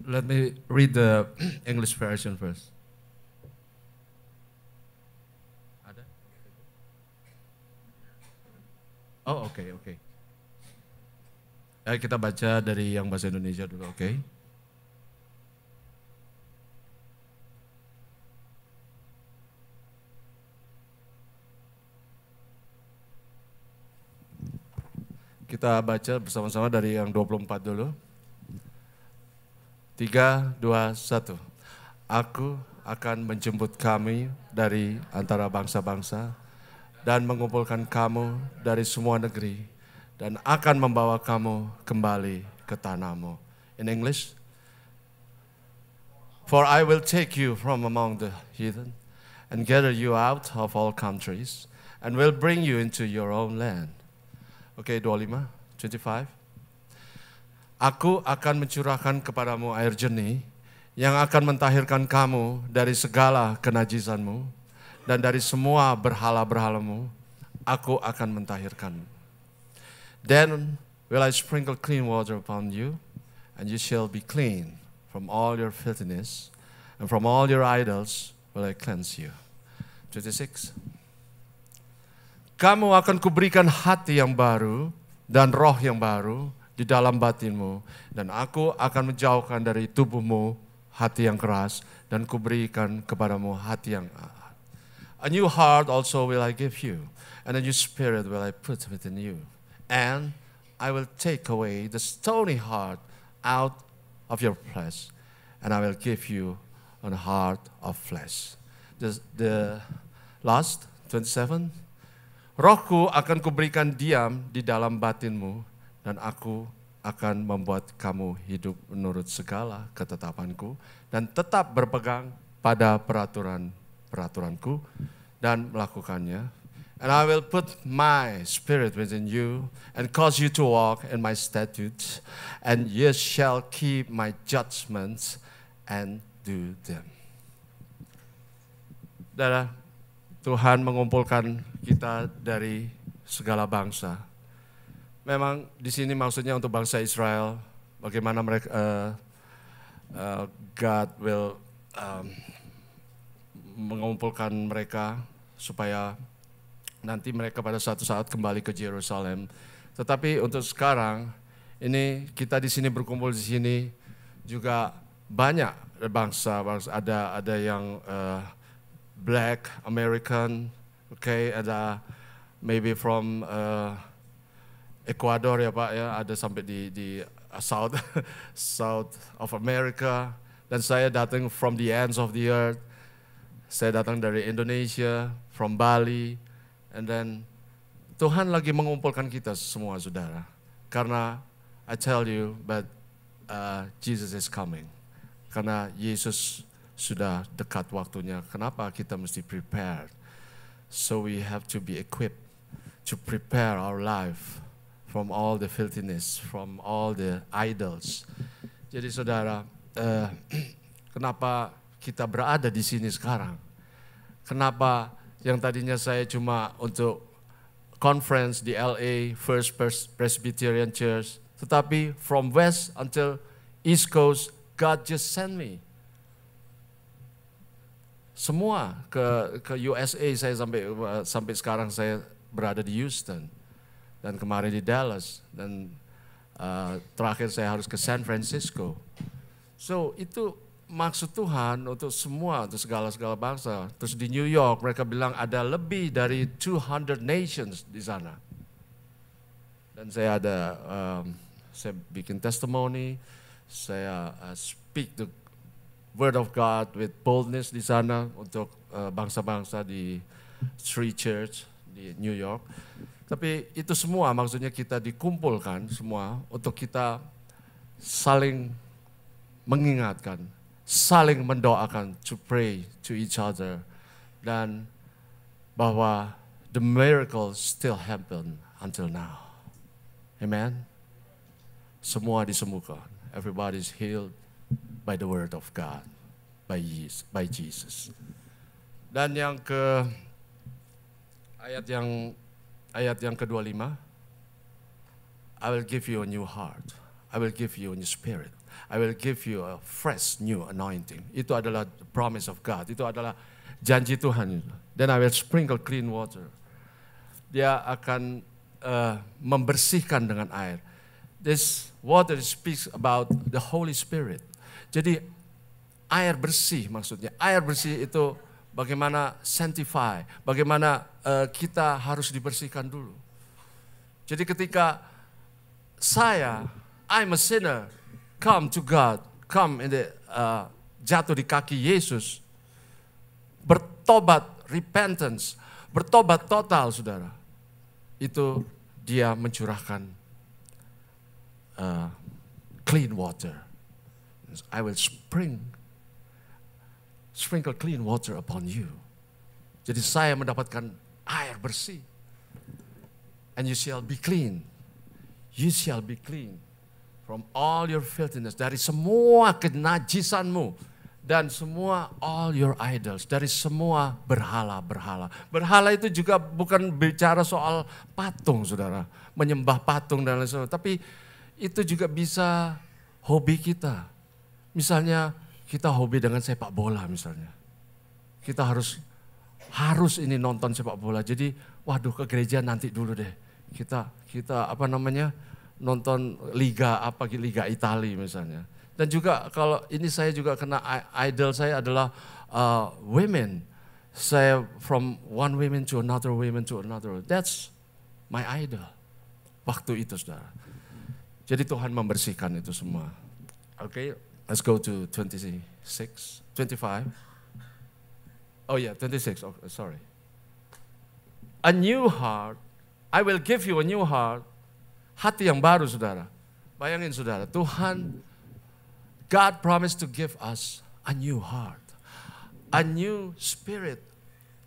Let me read the English version first. Ada? Oh, oke, okay, oke. Okay. Eh, kita baca dari yang bahasa Indonesia dulu, oke? Okay? Kita baca bersama-sama dari yang 24 dulu. Tiga, dua, satu. Aku akan menjemput kami dari antara bangsa-bangsa dan mengumpulkan kamu dari semua negeri dan akan membawa kamu kembali ke tanahmu. In English, For I will take you from among the heathen and gather you out of all countries and will bring you into your own land. Okay, 25, 25. Aku akan mencurahkan kepadamu air jernih yang akan mentahirkan kamu dari segala kenajisanmu dan dari semua berhala-berhalamu. Aku akan mentahirkan. Then will I sprinkle clean water upon you, and you shall be clean from all your filthiness, and from all your idols will I cleanse you. 26. Kamu akan kuberikan hati yang baru dan roh yang baru di dalam batinmu dan aku akan menjauhkan dari tubuhmu hati yang keras dan kuberikan kepadamu hati yang ahad. A new heart also will I give you and a new spirit will I put within you and I will take away the stony heart out of your flesh and I will give you a heart of flesh. The, the last 27 Rohku akan kuberikan diam di dalam batinmu dan aku akan membuat kamu hidup menurut segala ketetapanku dan tetap berpegang pada peraturan-peraturanku dan melakukannya. And I will put my spirit within you and cause you to walk in my statutes and you shall keep my judgments and do them. Saudara, Tuhan mengumpulkan kita dari segala bangsa memang di sini maksudnya untuk bangsa Israel, bagaimana mereka uh, uh, God will um, mengumpulkan mereka supaya nanti mereka pada suatu saat kembali ke Yerusalem. Tetapi untuk sekarang ini kita di sini berkumpul di sini juga banyak bangsa, bangsa ada ada yang uh, black American, okay, ada maybe from uh, Ecuador ya Pak ya, ada sampai di di South South of America dan saya datang from the ends of the earth. Saya datang dari Indonesia, from Bali, and then Tuhan lagi mengumpulkan kita semua saudara. Karena I tell you, but uh, Jesus is coming. Karena Yesus sudah dekat waktunya. Kenapa kita mesti prepare? So we have to be equipped to prepare our life from all the filthiness, from all the idols. Jadi saudara, uh, kenapa kita berada di sini sekarang? Kenapa yang tadinya saya cuma untuk conference di LA, First Presbyterian Church, tetapi from west until east coast, God just send me semua ke ke USA saya sampai eh, sampai sekarang saya berada di Houston dan kemarin di Dallas dan uh, terakhir saya harus ke San Francisco. So itu maksud Tuhan untuk semua, untuk segala-segala bangsa. Terus di New York mereka bilang ada lebih dari 200 nations di sana. Dan saya ada, um, saya bikin testimony, saya uh, speak the word of God with boldness di sana untuk bangsa-bangsa uh, bangsa -bangsa di Three Church di New York. Tapi itu semua maksudnya kita dikumpulkan semua untuk kita saling mengingatkan, saling mendoakan, to pray to each other, dan bahwa the miracle still happen until now. Amen. Semua disembuhkan. everybody is healed by the word of God, by by Jesus. Dan yang ke ayat yang ayat yang ke-25. I will give you a new heart. I will give you a new spirit. I will give you a fresh new anointing. Itu adalah promise of God. Itu adalah janji Tuhan. Then I will sprinkle clean water. Dia akan uh, membersihkan dengan air. This water speaks about the Holy Spirit. Jadi air bersih maksudnya. Air bersih itu bagaimana sanctify, bagaimana uh, kita harus dibersihkan dulu. Jadi ketika saya, I'm a sinner, come to God, come in the, uh, jatuh di kaki Yesus, bertobat, repentance, bertobat total, saudara. Itu dia mencurahkan uh, clean water. I will spring sprinkle clean water upon you. Jadi saya mendapatkan air bersih. And you shall be clean. You shall be clean from all your filthiness. Dari semua kenajisanmu. Dan semua all your idols. Dari semua berhala-berhala. Berhala itu juga bukan bicara soal patung, saudara. Menyembah patung dan lain-lain. Tapi itu juga bisa hobi kita. Misalnya kita hobi dengan sepak bola misalnya. Kita harus harus ini nonton sepak bola. Jadi waduh ke gereja nanti dulu deh. Kita kita apa namanya? nonton liga apa liga Italia misalnya. Dan juga kalau ini saya juga kena idol saya adalah uh, women. Saya from one women to another women to another. That's my idol. Waktu itu saudara. Jadi Tuhan membersihkan itu semua. Oke. Okay. Let's go to 26, 25. Oh, yeah, 26. Oh, sorry. A new heart. I will give you a new heart. Hati yang baru, saudara. Bayangin, saudara. Tuhan, God promised to give us a new heart. A new spirit.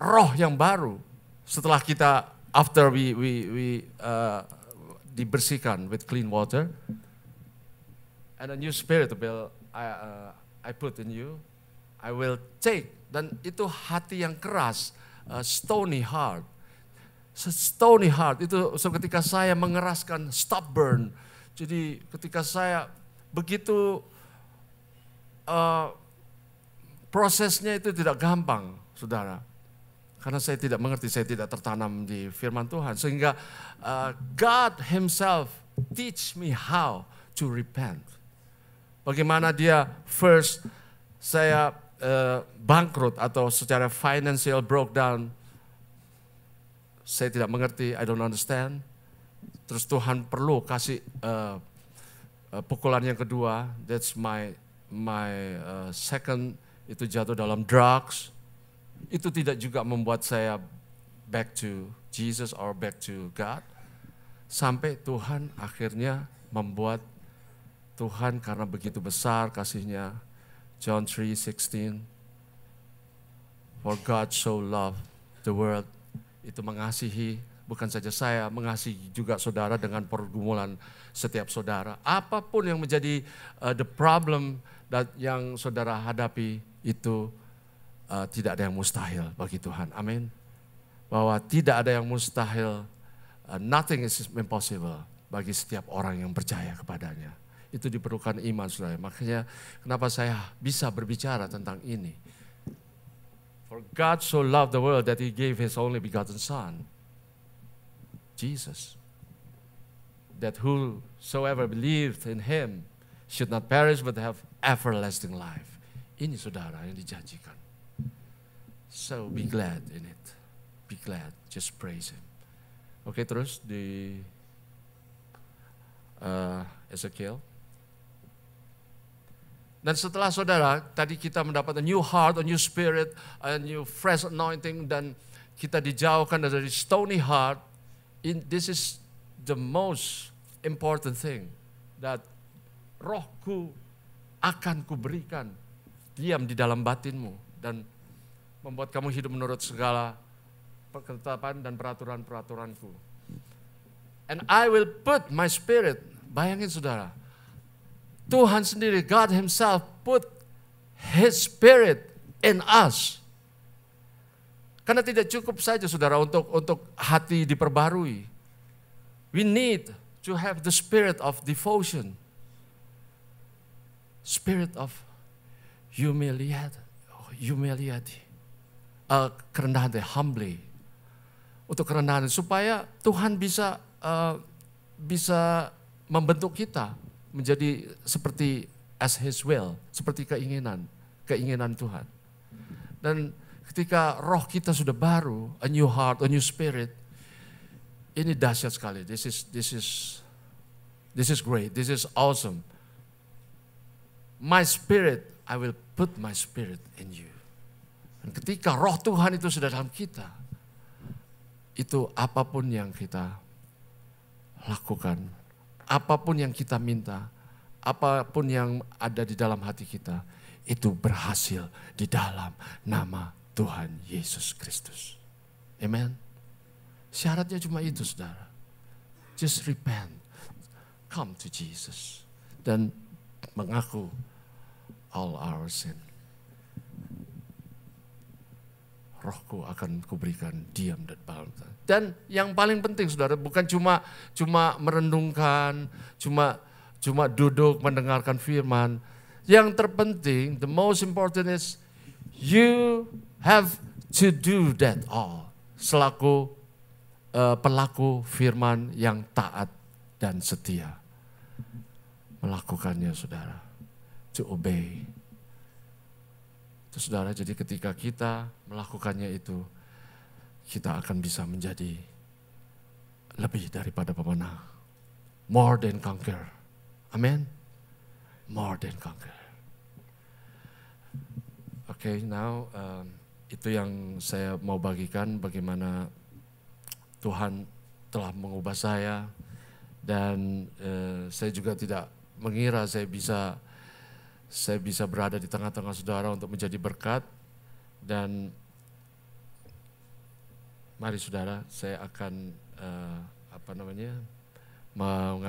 Roh yang baru. Setelah kita, after we, we, we uh, dibersihkan with clean water. And a new spirit will I, uh, I put in you, I will take. Dan itu hati yang keras, uh, stony heart. Stony heart itu so ketika saya mengeraskan stubborn. Jadi ketika saya begitu uh, prosesnya itu tidak gampang, saudara. Karena saya tidak mengerti, saya tidak tertanam di firman Tuhan. Sehingga uh, God himself teach me how to repent bagaimana dia first saya uh, bangkrut atau secara financial breakdown saya tidak mengerti, I don't understand. Terus Tuhan perlu kasih uh, uh, pukulan yang kedua, that's my my uh, second itu jatuh dalam drugs. Itu tidak juga membuat saya back to Jesus or back to God. Sampai Tuhan akhirnya membuat Tuhan karena begitu besar kasihnya. John 3:16 For God so loved the world itu mengasihi bukan saja saya, mengasihi juga saudara dengan pergumulan setiap saudara. Apapun yang menjadi uh, the problem that yang saudara hadapi itu uh, tidak ada yang mustahil bagi Tuhan. Amin. Bahwa tidak ada yang mustahil, uh, nothing is impossible bagi setiap orang yang percaya kepadanya itu diperlukan iman saudara. Makanya kenapa saya bisa berbicara tentang ini. For God so loved the world that he gave his only begotten son, Jesus, that whosoever believed in him should not perish but have everlasting life. Ini saudara yang dijanjikan. So be glad in it. Be glad. Just praise him. Oke okay, terus di uh, Ezekiel dan setelah saudara, tadi kita mendapatkan new heart, a new spirit, a new fresh anointing, dan kita dijauhkan dari stony heart. In, this is the most important thing that rohku akan kuberikan diam di dalam batinmu dan membuat kamu hidup menurut segala ketetapan dan peraturan-peraturanku. And I will put my spirit, bayangin saudara, Tuhan sendiri, God Himself, put His Spirit in us. Karena tidak cukup saja saudara untuk untuk hati diperbarui. We need to have the spirit of devotion. Spirit of humility, humility, Uh, kerendahan deh, humbly. Untuk kerendahan supaya Tuhan bisa uh, bisa membentuk kita menjadi seperti as his will, seperti keinginan, keinginan Tuhan. Dan ketika roh kita sudah baru, a new heart, a new spirit, ini dahsyat sekali. This is this is this is great. This is awesome. My spirit, I will put my spirit in you. Dan ketika roh Tuhan itu sudah dalam kita, itu apapun yang kita lakukan apapun yang kita minta, apapun yang ada di dalam hati kita, itu berhasil di dalam nama Tuhan Yesus Kristus. Amen. Syaratnya cuma itu, saudara. Just repent. Come to Jesus. Dan mengaku all our sin. rohku akan kuberikan diam dan balutan. Dan yang paling penting saudara bukan cuma cuma merendungkan, cuma cuma duduk mendengarkan firman. Yang terpenting, the most important is you have to do that all selaku uh, pelaku firman yang taat dan setia. Melakukannya saudara, to obey itu saudara, jadi ketika kita melakukannya itu, kita akan bisa menjadi lebih daripada pemenang. More than conquer. amen? More than conquer. Oke, okay, now uh, itu yang saya mau bagikan bagaimana Tuhan telah mengubah saya dan uh, saya juga tidak mengira saya bisa saya bisa berada di tengah-tengah saudara untuk menjadi berkat dan mari saudara saya akan uh, apa namanya mengajak